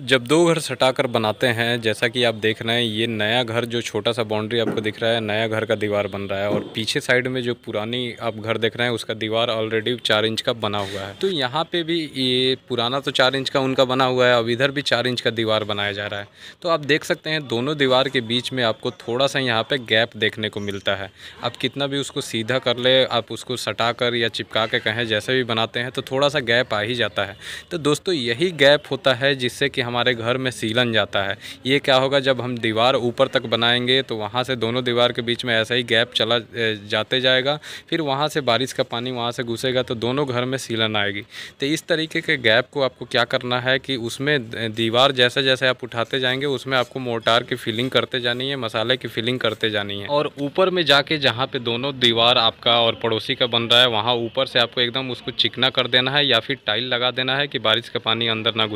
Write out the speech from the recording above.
जब दो घर सटा कर बनाते हैं जैसा कि आप देख रहे हैं ये नया घर जो छोटा सा बाउंड्री आपको दिख रहा है नया घर का दीवार बन रहा है और पीछे साइड में जो पुरानी आप घर देख रहे हैं उसका दीवार ऑलरेडी चार इंच का बना हुआ है तो यहाँ पे भी ये पुराना तो चार इंच का उनका बना हुआ है अब इधर भी चार इंच का दीवार बनाया जा रहा है तो आप देख सकते हैं दोनों दीवार के बीच में आपको थोड़ा सा यहाँ पर गैप देखने को मिलता है आप कितना भी उसको सीधा कर ले आप उसको सटा कर या चिपका के कहें जैसे भी बनाते हैं तो थोड़ा सा गैप आ ही जाता है तो दोस्तों यही गैप होता है जिससे कि हमारे घर में सीलन जाता है ये क्या होगा जब हम दीवार ऊपर तक बनाएंगे तो वहाँ से दोनों दीवार के बीच में ऐसा ही गैप चला जाते जाएगा फिर वहाँ से बारिश का पानी वहाँ से घुसेगा तो दोनों घर में सीलन आएगी तो इस तरीके के गैप को आपको क्या करना है कि उसमें दीवार जैसे जैसे आप उठाते जाएंगे उसमें आपको मोटार की फिलिंग करते जानी है मसाले की फिलिंग करते जानी है और ऊपर में जाके जहाँ पे दोनों दीवार आपका और पड़ोसी का बन रहा है वहाँ ऊपर से आपको एकदम उसको चिकना कर देना है या फिर टाइल लगा देना है कि बारिश का पानी अंदर ना घुस